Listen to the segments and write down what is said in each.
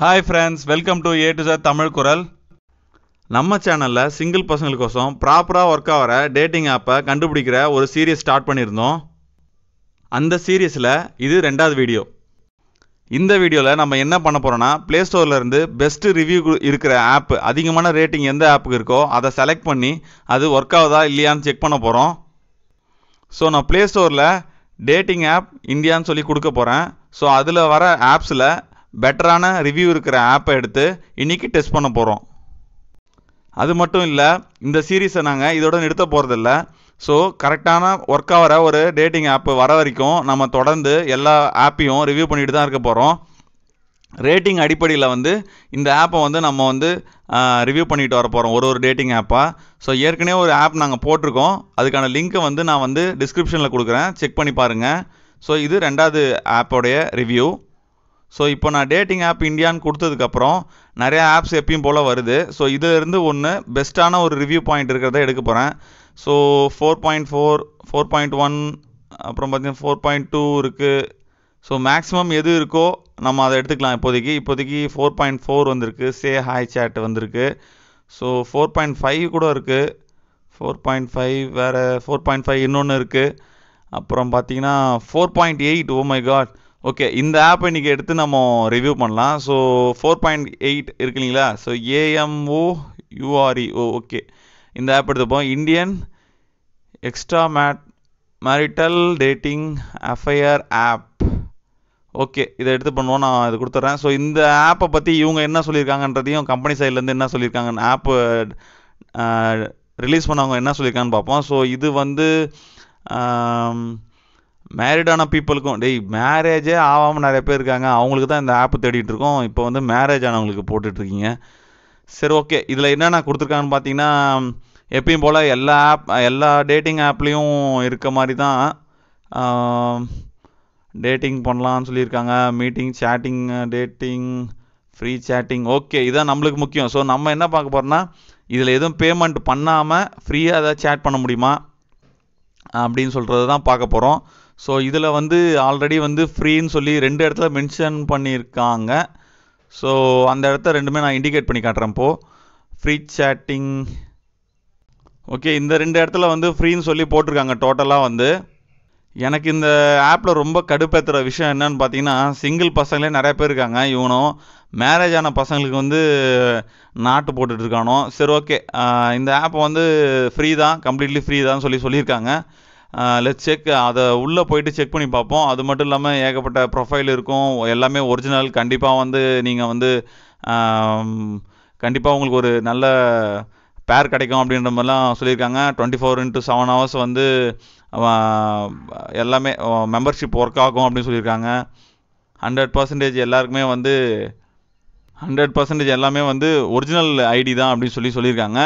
hi friends welcome to A to sir Tamil குரல் நம்ம சேனலில் சிங்கிள் பசங்களுக்கோசம் ப்ராப்பராக ஒர்க் ஆகிற டேட்டிங் ஆப்பை கண்டுபிடிக்கிற ஒரு சீரியஸ் ஸ்டார்ட் பண்ணியிருந்தோம் அந்த சீரியஸில் இது ரெண்டாவது வீடியோ இந்த வீடியோவில் நம்ம என்ன பண்ண போகிறோன்னா ப்ளே ஸ்டோர்லேருந்து பெஸ்ட்டு ரிவ்யூ இருக்கிற ஆப் அதிகமான ரேட்டிங் எந்த ஆப்புக்கு இருக்கோ அதை செலக்ட் பண்ணி அது ஒர்க் ஆகுதா இல்லையான்னு செக் பண்ண போகிறோம் ஸோ நான் ப்ளே ஸ்டோரில் டேட்டிங் ஆப் இந்தியான்னு சொல்லி கொடுக்க போகிறேன் ஸோ அதில் வர ஆப்ஸில் பெட்டரான ரிவ்யூ இருக்கிற ஆப்பை எடுத்து இன்றைக்கி டெஸ்ட் பண்ண போகிறோம் அது மட்டும் இல்லை இந்த சீரீஸை நாங்கள் இதோட நிறுத்த போகிறதில்ல ஸோ கரெக்டான ஒர்க் ஆகிற ஒரு டேட்டிங் ஆப்பு வர வரைக்கும் நம்ம தொடர்ந்து எல்லா ஆப்பையும் ரிவ்யூ பண்ணிட்டு தான் இருக்க போகிறோம் ரேட்டிங் அடிப்படையில் வந்து இந்த ஆப்பை வந்து நம்ம வந்து ரிவ்யூ பண்ணிட்டு வர போகிறோம் ஒரு ஒரு டேட்டிங் ஆப்பாக ஸோ ஏற்கனவே ஒரு ஆப் நாங்கள் போட்டிருக்கோம் அதுக்கான லிங்க்கை வந்து நான் வந்து டிஸ்கிரிப்ஷனில் கொடுக்குறேன் செக் பண்ணி பாருங்கள் ஸோ இது ரெண்டாவது ஆப்போடைய ரிவ்யூ ஸோ இப்போ நான் டேட்டிங் ஆப் இந்தியான்னு கொடுத்ததுக்கப்புறம் நிறையா ஆப்ஸ் எப்பயும் போல் வருது ஸோ இதிலிருந்து ஒன்று பெஸ்ட்டான ஒரு ரிவ்யூ பாயிண்ட் இருக்கிறத எடுக்க போகிறேன் so four point four four point one அப்புறம் பார்த்தீங்கன்னா ஃபோர் பாயிண்ட் டூ இருக்குது ஸோ மேக்ஸிமம் எது இருக்கோ நம்ம அதை எடுத்துக்கலாம் இப்போதைக்கு இப்போதைக்கு ஃபோர் பாயிண்ட் ஃபோர் வந்திருக்கு சே ஹாய் சேட் வந்திருக்கு ஸோ ஃபோர் பாயிண்ட் ஃபைவ் கூட இருக்குது ஃபோர் பாயிண்ட் ஃபைவ் வேறு ஃபோர் பாயிண்ட் ஃபைவ் இன்னொன்று இருக்குது அப்புறம் பார்த்தீங்கன்னா four point eight oh my god okay இந்த ஆப்பை இன்னைக்கு எடுத்து நம்ம ரிவ்யூ பண்ணலாம் ஸோ ஃபோர் பாயிண்ட் எயிட் இருக்கு இல்லைங்களா so A M O U R E oh okay இந்த ஆப் எடுத்துப்போம் Indian extra made marital dating affair app okay இதை எடுத்து பண்ணுவோம் நான் இது கொடுத்துட்றேன் ஸோ இந்த ஆப்பை பற்றி இவங்க என்ன சொல்லியிருக்காங்கன்றதையும் கம்பெனி சைட்லேருந்து என்ன சொல்லியிருக்காங்க ஆப்பு ரிலீஸ் பண்ணவங்க என்ன சொல்லியிருக்காங்கன்னு பார்ப்போம் ஸோ இது வந்து மேரிடான பீப்புளுக்கும் டேய் மேரேஜே ஆகாமல் நிறைய பேர் இருக்காங்க அவங்களுக்கு தான் இந்த ஆப் தேடிட்டு இருக்கோம் இப்போ வந்து மேரேஜ் ஆனவங்களுக்கு போட்டுட்ருக்கீங்க சரி ஓகே இதில் என்னென்ன கொடுத்துருக்காங்கன்னு பார்த்தீங்கன்னா எப்பயும் போல் எல்லா ஆப் எல்லா டேட்டிங் ஆப்லேயும் இருக்க மாதிரி தான் டேட்டிங் பண்ணலான்னு சொல்லியிருக்காங்க meeting chatting dating free chatting okay இதுதான் நம்மளுக்கு முக்கியம் ஸோ நம்ம என்ன பார்க்க போகிறோம்னா இதில் எதுவும் பேமெண்ட் பண்ணாமல் ஃப்ரீயாக எதாவது சேட் பண்ண முடியுமா அப்படின்னு சொல்கிறது தான் பார்க்க போகிறோம் ஸோ இதில் வந்து ஆல்ரெடி வந்து ஃப்ரீன்னு சொல்லி ரெண்டு இடத்துல மென்ஷன் பண்ணியிருக்காங்க ஸோ அந்த இடத்த ரெண்டுமே நான் இண்டிகேட் பண்ணி காட்டுறேன் இப்போது ஃப்ரீ சேட்டிங் ஓகே இந்த ரெண்டு இடத்துல வந்து ஃப்ரீன்னு சொல்லி போட்டிருக்காங்க டோட்டலாக வந்து எனக்கு இந்த ஆப்பில் ரொம்ப கடுப்பேற்றுற விஷயம் என்னன்னு பார்த்தீங்கன்னா சிங்கிள் பசங்களே நிறைய பேர் இருக்காங்க இவனும் மேரேஜ் ஆன பசங்களுக்கு வந்து நாட்டு போட்டுட்ருக்கானோ சரி ஓகே இந்த ஆப் வந்து ஃப்ரீ தான் கம்ப்ளீட்லி ஃப்ரீ தான் சொல்லி சொல்லியிருக்காங்க லெட் செக் அதை உள்ளே போயிட்டு செக் பண்ணி பார்ப்போம் அது மட்டும் இல்லாமல் ஏகப்பட்ட ப்ரொஃபைல் இருக்கும் எல்லாமே ஒரிஜினல் கண்டிப்பாக வந்து நீங்கள் வந்து கண்டிப்பாக உங்களுக்கு ஒரு நல்ல பேர் கிடைக்கும் அப்படின்ற மாதிரிலாம் சொல்லியிருக்காங்க twenty four into seven hours வந்து எல்லாமே மெம்பர்ஷிப் ஒர்க் ஆகும் அப்படின்னு சொல்லியிருக்காங்க ஹண்ட்ரட் பர்சன்டேஜ் எல்லாருக்குமே வந்து ஹண்ட்ரட் பர்சன்டேஜ் எல்லாமே வந்து ஒரிஜினல் ஐடி தான் அப்படின்னு சொல்லி சொல்லியிருக்காங்க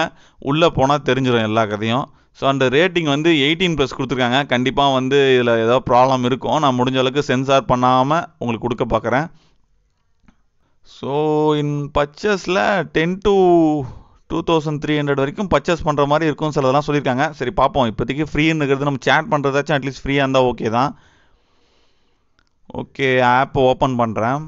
உள்ளே போனால் தெரிஞ்சிடும் எல்லா கதையும் ஸோ அந்த ரேட்டிங் வந்து எயிட்டீன் ப்ளஸ் கொடுத்துருக்காங்க கண்டிப்பாக வந்து இதில் ஏதோ ப்ராப்ளம் இருக்கும் நான் முடிஞ்ச அளவுக்கு சென்சார் பண்ணாமல் உங்களுக்கு கொடுக்க பார்க்குறேன் ஸோ இன் பர்ச்சஸில் ten to two thousand three hundred வரைக்கும் பர்ச்சேஸ் பண்ணுற மாதிரி இருக்கும் சிலதெல்லாம் சொல்லியிருக்காங்க சரி பார்ப்போம் இப்போதைக்கு ஃப்ரீன்னுங்கிறது நம்ம சேட் பண்ணுறதாச்சும் அட்லீஸ்ட் ஃப்ரீயாக இருந்தால் ஓகே தான் ஓகே ஆப் ஓப்பன் பண்ணுறேன்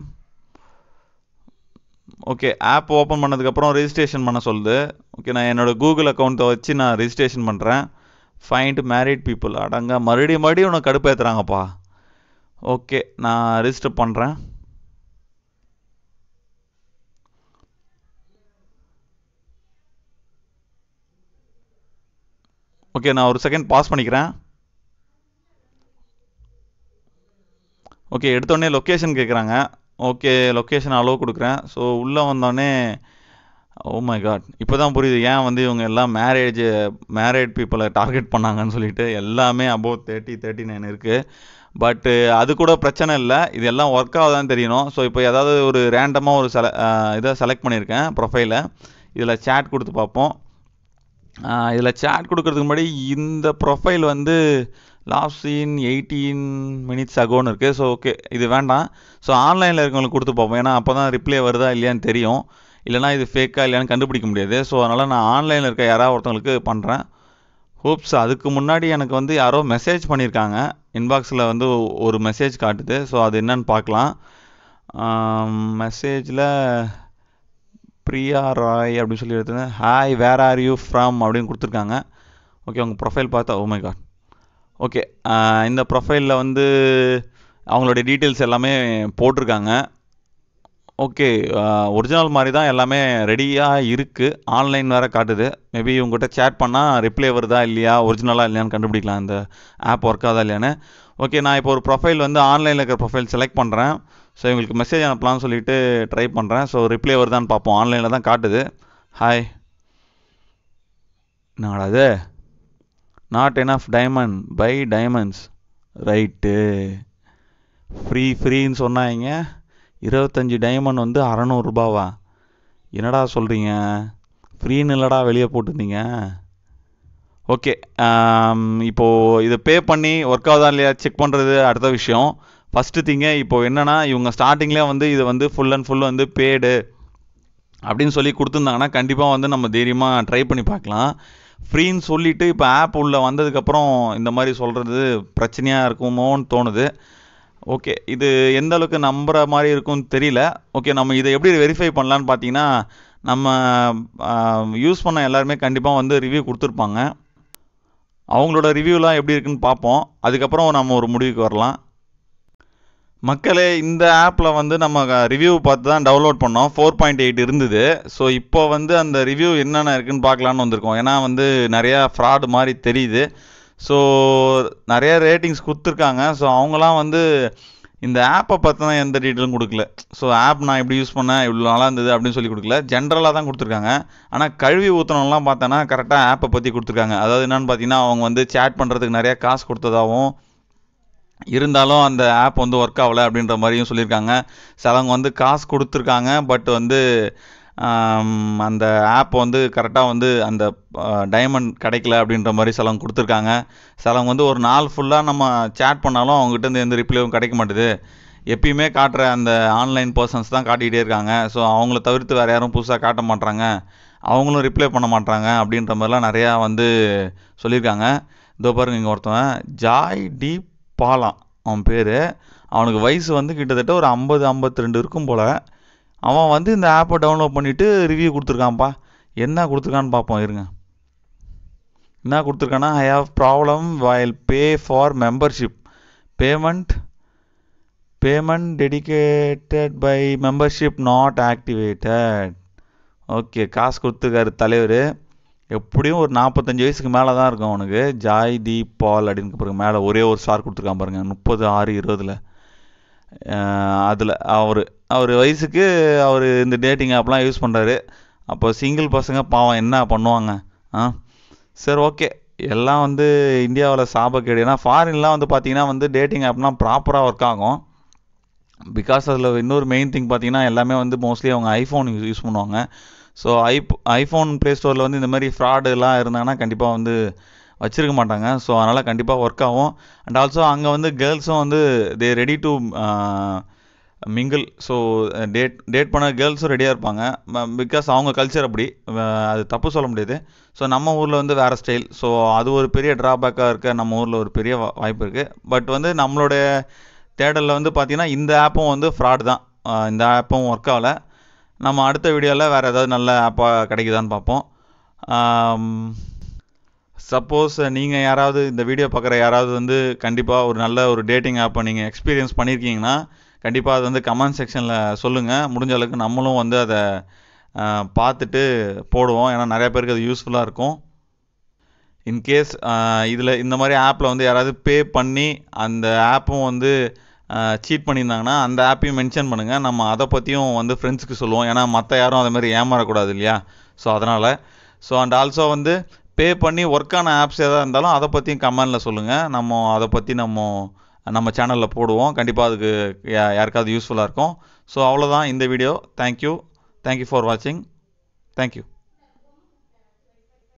ஓகே ஆப் ஓப்பன் பண்ணதுக்கப்புறம் ரிஜிஸ்ட்ரேஷன் பண்ண சொல்லுது ஓகே நான் என்னோடய கூகுள் அக்கௌண்ட்டை வச்சு நான் ரிஜிஸ்ட்ரேஷன் பண்ணுறேன் ஃபைண்ட் மேரிட் பீப்புள் அடங்க மறுபடியும் மறுபடியும் உனக்கு கடுப்பேற்றுறாங்கப்பா ஓகே நான் ரிஜிஸ்டர் பண்ணுறேன் ஓகே நான் ஒரு செகண்ட் பாஸ் பண்ணிக்கிறேன் ஓகே எடுத்தோடனே லொக்கேஷன் கேட்குறாங்க ஓகே லொக்கேஷன் அலோவ் கொடுக்குறேன் ஸோ உள்ளே வந்தோடனே ஓ oh மை காட் இப்போ தான் புரியுது ஏன் வந்து இவங்க எல்லாம் மேரேஜ் மேரேட் பீப்புளை டார்கெட் பண்ணாங்கன்னு சொல்லிட்டு எல்லாமே அபோவ் தேர்ட்டி தேர்ட்டி நைன் இருக்குது பட்டு அது கூட பிரச்சனை இல்லை இது எல்லாம் ஒர்க் ஆகுதான்னு தெரியணும் ஸோ இப்போ ஏதாவது ஒரு ரேண்டமாக ஒரு செல இதை செலக்ட் பண்ணியிருக்கேன் ப்ரொஃபைலை இதில் சேட் கொடுத்து பார்ப்போம் இதில் சேட் கொடுக்குறதுக்கு முன்னாடி இந்த ப்ரொஃபைல் வந்து லாஸ்ட் சீன் எயிட்டீன் மினிட்ஸ் அகோன்னு இருக்குது ஸோ ஓகே இது வேண்டாம் ஸோ ஆன்லைனில் இருக்கவங்களுக்கு கொடுத்து பார்ப்போம் ஏன்னா அப்போ தான் ரிப்ளை வருதா இல்லையான்னு தெரியும் இல்லைனா இது ஃபேக்காக இல்லையான்னு கண்டுபிடிக்க முடியாது ஸோ அதனால் நான் ஆன்லைனில் இருக்க யாராவது ஒருத்தவங்களுக்கு பண்ணுறேன் ஹோப்ஸ் அதுக்கு முன்னாடி எனக்கு வந்து யாரோ மெசேஜ் பண்ணியிருக்காங்க இன்பாக்ஸில் வந்து ஒரு மெசேஜ் காட்டுது ஸோ அது என்னன்னு பார்க்கலாம் மெசேஜில் பிரியா ராய் அப்படின்னு சொல்லி எடுத்துருந்தேன் hi where are you from அப்படின்னு கொடுத்துருக்காங்க ஓகே உங்கள் ப்ரொஃபைல் பார்த்தா ஓ மை காட் ஓகே இந்த ப்ரொஃபைலில் வந்து அவங்களுடைய டீட்டெயில்ஸ் எல்லாமே போட்டிருக்காங்க ஓகே ஒரிஜினல் மாதிரி தான் எல்லாமே ரெடியாக இருக்குது ஆன்லைன் வேறு காட்டுது மேபி உங்கள்கிட்ட சேட் பண்ணால் ரிப்ளை வருதா இல்லையா ஒரிஜினலாக இல்லையான்னு கண்டுபிடிக்கலாம் இந்த ஆப் ஒர்க் ஆகுதா இல்லையான்னு ஓகே நான் இப்போ ஒரு ப்ரொஃபைல் வந்து ஆன்லைனில் இருக்கிற ப்ரொஃபைல் செலக்ட் பண்ணுறேன் ஸோ இவங்களுக்கு மெசேஜ் அனுப்பலாம்னு சொல்லிட்டு ட்ரை பண்ணுறேன் ஸோ ரிப்ளை வருதான்னு பார்ப்போம் ஆன்லைனில் தான் காட்டுது ஹாய் நான் அது not enough diamond buy diamonds right free ஃப்ரீன்னு சொன்னாங்க இருபத்தஞ்சி டைமண்ட் வந்து அறநூறுபாவா என்னடா சொல்கிறீங்க ஃப்ரீன்னு இல்லைடா வெளியே போட்டிருந்தீங்க ஓகே um, இப்போது இதை பே பண்ணி ஒர்க் ஆகுதா இல்லையா செக் பண்ணுறது அடுத்த விஷயம் ஃபஸ்ட்டு திங்க இப்போது என்னென்னா இவங்க ஸ்டார்டிங்லேயே வந்து இது வந்து ஃபுல் அண்ட் ஃபுல் வந்து பேடு அப்படின்னு சொல்லி கொடுத்துருந்தாங்கன்னா கண்டிப்பாக வந்து நம்ம தைரியமாக ட்ரை பண்ணி பார்க்கலாம் ஃப்ரீன்னு சொல்லிவிட்டு இப்போ ஆப் உள்ளே வந்ததுக்கப்புறம் இந்த மாதிரி சொல்கிறது பிரச்சனையாக இருக்குமோன்னு தோணுது ஓகே இது எந்த அளவுக்கு நம்புகிற மாதிரி இருக்கும்னு தெரியல ஓகே நம்ம இதை எப்படி வெரிஃபை பண்ணலான்னு பார்த்தீங்கன்னா நம்ம யூஸ் பண்ண எல்லாருமே கண்டிப்பாக வந்து ரிவ்யூ கொடுத்துருப்பாங்க அவங்களோட ரிவ்யூலாம் எப்படி இருக்குன்னு பார்ப்போம் அதுக்கப்புறம் நம்ம ஒரு முடிவுக்கு வரலாம் மக்களே இந்த ஆப்பில் வந்து நம்ம ரிவ்யூ பார்த்து தான் டவுன்லோட் பண்ணோம் ஃபோர் பாயிண்ட் எயிட் இருந்தது ஸோ இப்போ வந்து அந்த ரிவ்யூ என்னென்ன இருக்குன்னு பார்க்கலான்னு வந்திருக்கோம் ஏன்னா வந்து நிறையா ஃப்ராடு மாதிரி தெரியுது ஸோ நிறையா ரேட்டிங்ஸ் கொடுத்துருக்காங்க ஸோ அவங்களாம் வந்து இந்த ஆப்பை தான் எந்த டீட்டெயிலும் கொடுக்கல ஸோ ஆப் நான் இப்படி யூஸ் பண்ணேன் இவ்வளோ நல்லா இருந்தது அப்படின்னு சொல்லி கொடுக்கல ஜென்ரலாக தான் கொடுத்துருக்காங்க ஆனால் கழுவி ஊற்றணும்லாம் பார்த்தோன்னா கரெக்டாக ஆப்பை பற்றி கொடுத்துருக்காங்க அதாவது என்னென்னு பார்த்தீங்கன்னா அவங்க வந்து சேட் பண்ணுறதுக்கு நிறையா காசு கொடுத்ததாகவும் இருந்தாலும் அந்த ஆப் வந்து ஒர்க் ஆகலை அப்படின்ற மாதிரியும் சொல்லியிருக்காங்க சிலவங்க வந்து காசு கொடுத்துருக்காங்க பட் வந்து அந்த ஆப் வந்து கரெக்டாக வந்து அந்த டைமண்ட் கிடைக்கல அப்படின்ற மாதிரி சிலவங்க கொடுத்துருக்காங்க சிலவங்க வந்து ஒரு நாள் ஃபுல்லாக நம்ம சேட் பண்ணாலும் அவங்ககிட்ட எந்த ரிப்ளையும் கிடைக்க மாட்டேது எப்பயுமே காட்டுற அந்த ஆன்லைன் பர்சன்ஸ் தான் காட்டிகிட்டே இருக்காங்க ஸோ அவங்கள தவிர்த்து வேறு யாரும் புதுசாக காட்ட மாட்டாங்க அவங்களும் ரிப்ளை பண்ண மாட்டாங்க அப்படின்ற மாதிரிலாம் நிறையா வந்து சொல்லியிருக்காங்க இதோ பாருங்க இங்கே ஒருத்தவன் ஜாய் டீப் பாலாம் அவன் பேர் அவனுக்கு வயசு வந்து கிட்டத்தட்ட ஒரு ஐம்பது ஐம்பத்தி ரெண்டு இருக்கும் போல் அவன் வந்து இந்த ஆப்பை டவுன்லோட் பண்ணிவிட்டு ரிவ்யூ கொடுத்துருக்கான்ப்பா என்ன கொடுத்துருக்கான்னு பார்ப்போம் இருங்க என்ன கொடுத்துருக்கானா I have problem while pay for membership payment payment deducted by membership not activated okay காசு கொடுத்துருக்காரு தலைவர் எப்படியும் ஒரு நாற்பத்தஞ்சு வயசுக்கு மேலே தான் இருக்கும் அவனுக்கு ஜாய் தீப் பால் அப்படின்னு பிறகு மேலே ஒரே ஒரு ஸ்டார் கொடுத்துருக்கான் பாருங்கள் முப்பது ஆறு இருபதில் அதில் அவர் அவர் வயசுக்கு அவர் இந்த டேட்டிங் ஆப்லாம் யூஸ் பண்ணுறாரு அப்போ சிங்கிள் பசங்க பாவம் என்ன பண்ணுவாங்க ஆ சரி ஓகே எல்லாம் வந்து இந்தியாவில் சாபக்கேடு ஃபாரின்லாம் வந்து பார்த்திங்கன்னா வந்து டேட்டிங் ஆப்னால் ப்ராப்பராக ஒர்க் ஆகும் பிகாஸ் அதில் இன்னொரு மெயின் திங் பார்த்திங்கன்னா எல்லாமே வந்து மோஸ்ட்லி அவங்க ஐஃபோன் யூஸ் யூஸ் பண்ணுவாங்க ஸோ ஐப் ஐஃபோன் ப்ளே ஸ்டோரில் வந்து இந்த மாதிரி ஃப்ராடுலாம் இருந்தாங்கன்னா கண்டிப்பாக வந்து வச்சுருக்க மாட்டாங்க ஸோ அதனால் கண்டிப்பாக ஒர்க் ஆகும் அண்ட் ஆல்சோ அங்கே வந்து கேர்ள்ஸும் வந்து they ready to mingle so date date பண்ண கேர்ள்ஸும் ரெடியாக இருப்பாங்க பிகாஸ் அவங்க கல்ச்சர் அப்படி அது தப்பு சொல்ல முடியாது ஸோ நம்ம ஊரில் வந்து வேறு ஸ்டைல் ஸோ அது ஒரு பெரிய ட்ராபேக்காக இருக்க நம்ம ஊரில் ஒரு பெரிய வாய்ப்பு இருக்குது பட் வந்து நம்மளுடைய தேடலில் வந்து பார்த்திங்கன்னா இந்த ஆப்பும் வந்து ஃப்ராட் தான் இந்த ஆப்பும் ஒர்க் ஆகலை நம்ம அடுத்த வீடியோவில் வேறு ஏதாவது நல்ல ஆப்பாக கிடைக்குதான்னு பார்ப்போம் சப்போஸ் நீங்கள் யாராவது இந்த வீடியோ பார்க்குற யாராவது வந்து கண்டிப்பாக ஒரு நல்ல ஒரு டேட்டிங் ஆப்பை நீங்கள் எக்ஸ்பீரியன்ஸ் பண்ணியிருக்கீங்கன்னா கண்டிப்பாக அது வந்து கமெண்ட் செக்ஷனில் சொல்லுங்கள் முடிஞ்ச அளவுக்கு நம்மளும் வந்து அதை பார்த்துட்டு போடுவோம் ஏன்னா நிறைய பேருக்கு அது யூஸ்ஃபுல்லாக இருக்கும் இன்கேஸ் இதில் இந்த மாதிரி ஆப்பில் வந்து யாராவது பே பண்ணி அந்த ஆப்பும் வந்து சீட் பண்ணியிருந்தாங்கன்னா அந்த ஆப்பையும் மென்ஷன் பண்ணுங்கள் நம்ம அதை பற்றியும் வந்து ஃப்ரெண்ட்ஸுக்கு சொல்லுவோம் ஏன்னா மற்ற யாரும் அதை மாதிரி ஏமாறக்கூடாது இல்லையா ஸோ அதனால் ஸோ அண்ட் ஆல்சோ வந்து பே பண்ணி ஒர்க்கான ஆப்ஸ் எதாக இருந்தாலும் அதை பற்றியும் கமெண்டில் சொல்லுங்கள் நம்ம அதை பற்றி நம்ம நம்ம சேனலில் போடுவோம் கண்டிப்பாக அதுக்கு யாருக்காவது யூஸ்ஃபுல்லாக இருக்கும் ஸோ அவ்வளோதான் இந்த வீடியோ தேங்க்யூ தேங்க்யூ ஃபார் வாட்சிங் தேங்க்யூ